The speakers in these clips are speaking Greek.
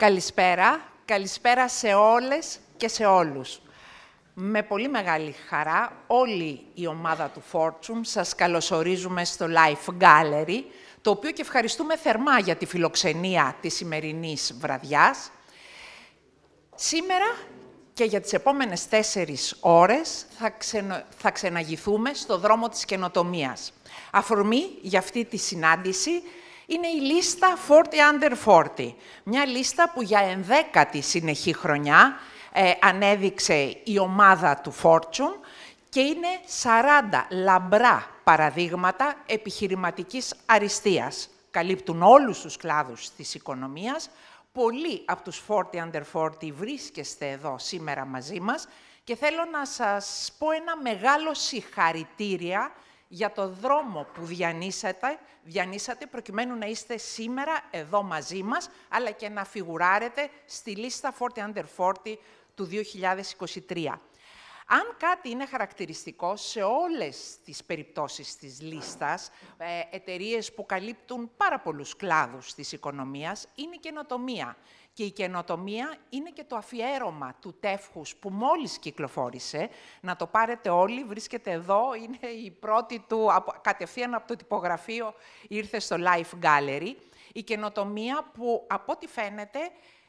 Καλησπέρα. Καλησπέρα σε όλες και σε όλους. Με πολύ μεγάλη χαρά, όλη η ομάδα του Fortune σας καλωσορίζουμε στο Life Gallery, το οποίο και ευχαριστούμε θερμά για τη φιλοξενία της σημερινής βραδιάς. Σήμερα και για τις επόμενες τέσσερις ώρες θα, ξεναγηθούμε στο δρόμο της καινοτομίας. Αφορμή για αυτή τη συνάντηση είναι η λίστα 40 under 40. Μια λίστα που για ενδέκατη συνεχή χρονιά ε, ανέδειξε η ομάδα του Fortune και είναι 40 λαμπρά παραδείγματα επιχειρηματικής αριστείας. Καλύπτουν όλους τους κλάδους της οικονομίας. Πολλοί από τους 40 under 40 βρίσκεστε εδώ σήμερα μαζί μας και θέλω να σας πω ένα μεγάλο συγχαρητήρια για το δρόμο που διανύσατε, διανύσατε προκειμένου να είστε σήμερα εδώ μαζί μας, αλλά και να φιγουράρετε στη λίστα 40 Under 40 του 2023. Αν κάτι είναι χαρακτηριστικό σε όλες τις περιπτώσεις της λίστας, ε, εταιρείες που καλύπτουν πάρα πολλούς κλάδους της οικονομίας, είναι η καινοτομία. Και η καινοτομία είναι και το αφιέρωμα του τεύχους που μόλις κυκλοφόρησε. Να το πάρετε όλοι, βρίσκεται εδώ, είναι η πρώτη του, κατευθείαν από το τυπογραφείο ήρθε στο Life Gallery. Η καινοτομία που, από ό,τι φαίνεται,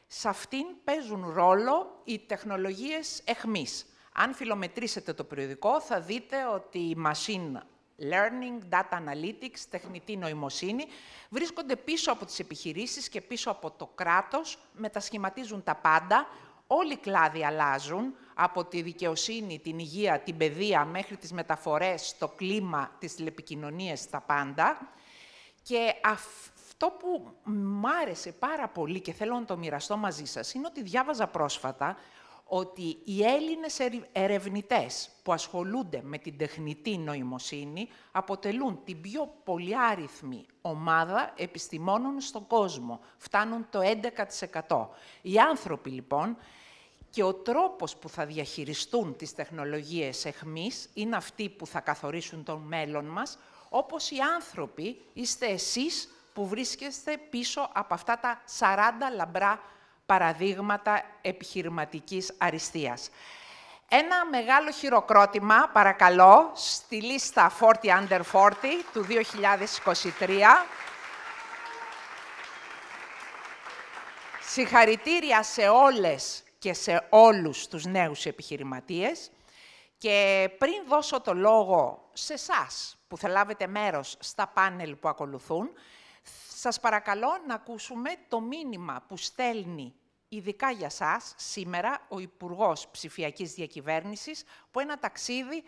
σε αυτήν παίζουν ρόλο οι τεχνολογίες εχμής. Αν φιλομετρήσετε το περιοδικό, θα δείτε ότι η Machine learning, data analytics, τεχνητή νοημοσύνη, βρίσκονται πίσω από τις επιχειρήσεις και πίσω από το κράτος, μετασχηματίζουν τα πάντα, όλοι οι κλάδοι αλλάζουν, από τη δικαιοσύνη, την υγεία, την παιδεία, μέχρι τις μεταφορές, το κλίμα, τις τηλεπικοινωνίες, τα πάντα. Και αυτό που μ' άρεσε πάρα πολύ και θέλω να το μοιραστώ μαζί σας, είναι ότι διάβαζα πρόσφατα ότι οι Έλληνες ερευνητές που ασχολούνται με την τεχνητή νοημοσύνη αποτελούν την πιο πολυάριθμη ομάδα επιστημόνων στον κόσμο. Φτάνουν το 11%. Οι άνθρωποι, λοιπόν, και ο τρόπος που θα διαχειριστούν τις τεχνολογίες εχμής είναι αυτοί που θα καθορίσουν τον μέλλον μας, όπως οι άνθρωποι είστε εσείς που βρίσκεστε πίσω από αυτά τα 40 λαμπρά παραδείγματα επιχειρηματικής αριστείας. Ένα μεγάλο χειροκρότημα, παρακαλώ, στη λίστα 40 Under 40 του 2023. Συγχαρητήρια σε όλες και σε όλους τους νέους επιχειρηματίες. Και πριν δώσω το λόγο σε σας που θα λάβετε μέρος στα πάνελ που ακολουθούν, σας παρακαλώ να ακούσουμε το μήνυμα που στέλνει ειδικά για σας σήμερα ο Υπουργός Ψηφιακής Διακυβέρνησης που ένα ταξίδι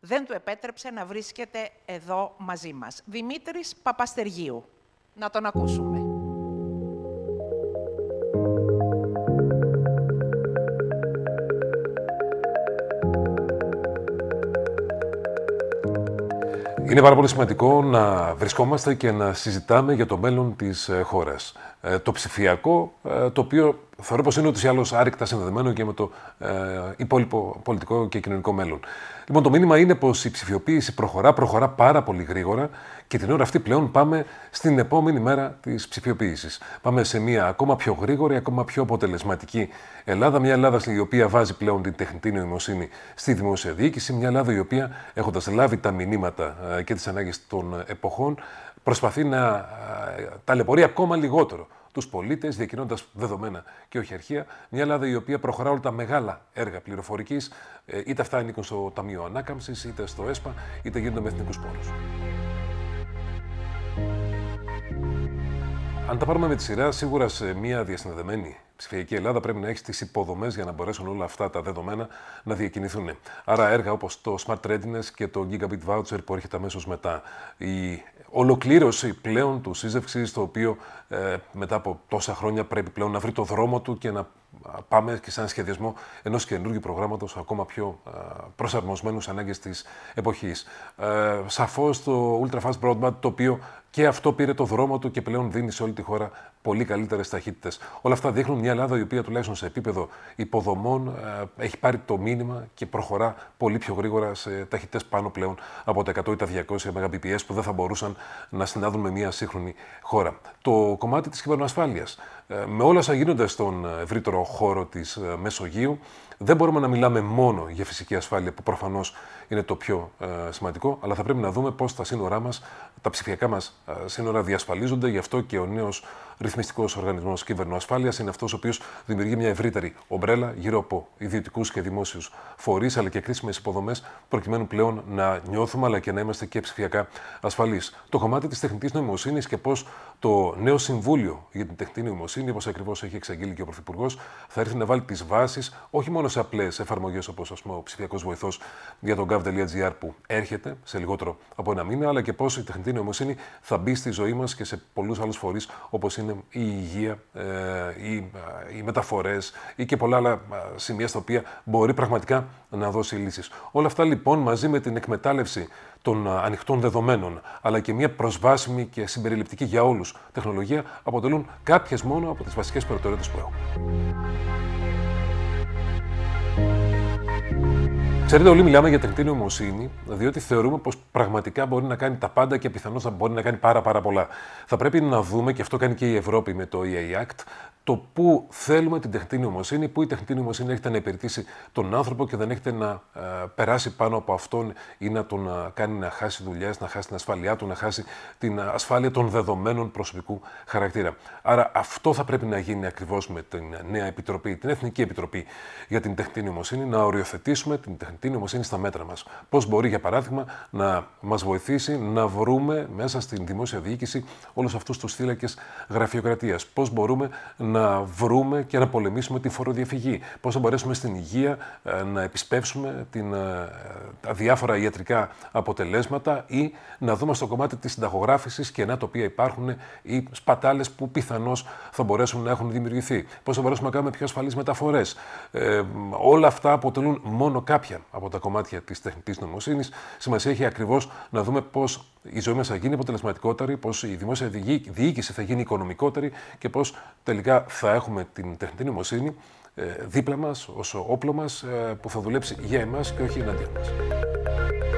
δεν του επέτρεψε να βρίσκεται εδώ μαζί μας. Δημήτρης Παπαστεργίου. Να τον ακούσουμε. Είναι πάρα πολύ σημαντικό να βρισκόμαστε και να συζητάμε για το μέλλον της ε, χώρας. Ε, το ψηφιακό, ε, το οποίο θεωρώ πως είναι ούτως ή άλλως άρρηκτα συνδεδεμένο και με το ε, υπόλοιπο πολιτικό και κοινωνικό μέλλον. Λοιπόν, το μήνυμα είναι πως η ψηφιοποίηση προχωρά, προχωρά πάρα πολύ γρήγορα και την ώρα αυτή πλέον πάμε στην επόμενη μέρα της ψηφιοποίησης. Πάμε σε μια ακόμα πιο γρήγορη, ακόμα πιο αποτελεσματική Ελλάδα, μια Ελλάδα η οποία βάζει πλέον την τεχνητή νοημοσύνη στη δημόσια διοίκηση, μια Ελλάδα η οποία έχοντας λάβει τα μηνύματα και τις ανάγκες των εποχών, προσπαθεί να ταλαιπωρεί ακόμα λιγότερο τους πολίτες, διακινώντας δεδομένα και όχι αρχεία. Μια Ελλάδα η οποία προχωρά όλα τα μεγάλα έργα πληροφορικής, ε, είτε αυτά ανήκουν στο Ταμείο Ανάκαμψης, είτε στο ΕΣΠΑ, είτε γίνονται με εθνικούς πόρους. Αν τα πάρουμε με τη σειρά, σίγουρα σε μια διασυνδεδεμένη ψηφιακή Ελλάδα πρέπει να έχεις τις υποδομές για να μπορέσουν όλα αυτά τα δεδομένα να διακινηθούν. Άρα, έργα όπως το Smart Readiness και το Gigabit Voucher που έρχεται αμέσως μετά, η ολοκλήρωση πλέον του σύζευξης το οποίο ε, μετά από τόσα χρόνια πρέπει πλέον να βρει το δρόμο του και να πάμε και σε ένα σχεδιασμό ενός καινούργιου προγράμματος ακόμα πιο προσαρμοσμένου στις ανάγκες της εποχής. Ε, σαφώς το ultra-fast Broadband, το οποίο και αυτό πήρε το δρόμο του και πλέον δίνει σε όλη τη χώρα πολύ καλύτερες ταχύτητες. Όλα αυτά δείχνουν μια Ελλάδα η οποία τουλάχιστον σε επίπεδο υποδομών ε, έχει πάρει το μήνυμα και προχωρά πολύ πιο γρήγορα σε ταχύτητες πάνω πλέον από τα 100 ή τα 200 Mbps που δεν θα μπορούσαν να συνάδουν με μια σύγχρονη χώρα. Το κομμάτι της κυβερνοασφάλειας. Ε, με όλα όσα γίνονται στον ευρύτερο χώρο της ε, Μεσογείου δεν μπορούμε να μιλάμε μόνο για φυσική ασφάλεια, που προφανώς είναι το πιο ε, σημαντικό, αλλά θα πρέπει να δούμε πώς τα σύνορά μας, τα ψηφιακά μας ε, σύνορα διασφαλίζονται. Γι' αυτό και ο νέος ρυθμιστικός οργανισμός ασφάλεια είναι αυτός ο οποίος δημιουργεί μια ευρύτερη ομπρέλα γύρω από ιδιωτικούς και δημόσιους φορείς, αλλά και κρίσιμες υποδομές, προκειμένου πλέον να νιώθουμε αλλά και να είμαστε και ψηφιακά ασφαλείς. Το κομμάτι της τεχνητής νοημοσύνης και πώς το νέο Συμβούλιο για την Τεχνητή Νοημοσύνη, όπως ακριβώς έχει εξαγγείλει και ο Πρωθυπουργός, θα έρθει να βάλει τις βάσεις όχι μόνο μόνος σε απλές εφαρμογές όπως ο ψηφιακός βοηθός για τον gav.gr που έρχεται σε λιγότερο από ένα μήνα, αλλά και πώς η τεχνητή νοημοσύνη θα μπει στη ζωή μας και σε πολλούς άλλους φορείς όπως είναι η υγεία, ε, ε, οι, οι μεταφορές ή και πολλά άλλα ε, σημεία στα οποία μπορεί πραγματικά να δώσει λύσεις. Όλα αυτά λοιπόν μαζί με την εκμετάλλευση των ανοιχτών δεδομένων, αλλά και μια προσβάσιμη και συμπεριληπτική για όλους τεχνολογία αποτελούν κάποιες μόνο από τις βασικές προτεραιότητες που έχω. Ξέρετε, όλοι μιλάμε για τεχνητή νοημοσύνη, διότι θεωρούμε πως πραγματικά μπορεί να κάνει τα πάντα και πιθανώς θα μπορεί να κάνει πάρα, πάρα πολλά. Θα πρέπει να δούμε, και αυτό κάνει και η Ευρώπη με το EA Act, το πού θέλουμε την τεχνητή νοημοσύνη, πού η τεχνητή νοημοσύνη έχετε να υπηρετήσει τον άνθρωπο και δεν έχετε να ε, περάσει πάνω από αυτόν ή να τον ε, κάνει να χάσει δουλειάς, να χάσει την ασφαλειά του, να χάσει την ασφάλεια των δεδομένων προσωπικού χαρακτήρα. Άρα αυτό θα πρέπει να γίνει ακριβώς με την νέα επιτροπή, την Εθνική Επιτροπή για την Τεχνητή Νοημοσύνη, να οριοθετήσουμε την τεχνητή τι νομοσύνη στα μέτρα μας. Πώς μπορεί, για παράδειγμα, να μας βοηθήσει να βρούμε μέσα στην δημόσια διοίκηση όλους αυτούς τους θύλακες γραφειοκρατίας. Πώς μπορούμε να βρούμε και να πολεμήσουμε τη φοροδιαφυγή. Πώς θα μπορέσουμε στην υγεία ε, να επισπεύσουμε την, ε, τα διάφορα ιατρικά αποτελέσματα ή να δούμε στο κομμάτι της συνταγογράφησης κενά τα οποία υπάρχουν ή σπατάλες που πιθανώς θα μπορέσουν να έχουν δημιουργηθεί. Πώς θα μπορέσουμε να κάνουμε πιο ασφαλείς μεταφορές. Ε, όλα αυτά αποτελούν μόνο κάποια από τα κομμάτια της τεχνητής νομοσύνη. Σημασία έχει ακριβώς να δούμε πώς η ζωή μας θα γίνει αποτελεσματικότερη, πώς η δημόσια διοίκηση θα γίνει οικονομικότερη και πώς τελικά θα έχουμε την τεχνητή νομοσύνη ε, δίπλα μας, ως όπλο μας, ε, που θα δουλέψει για εμάς και όχι εναντίον μας.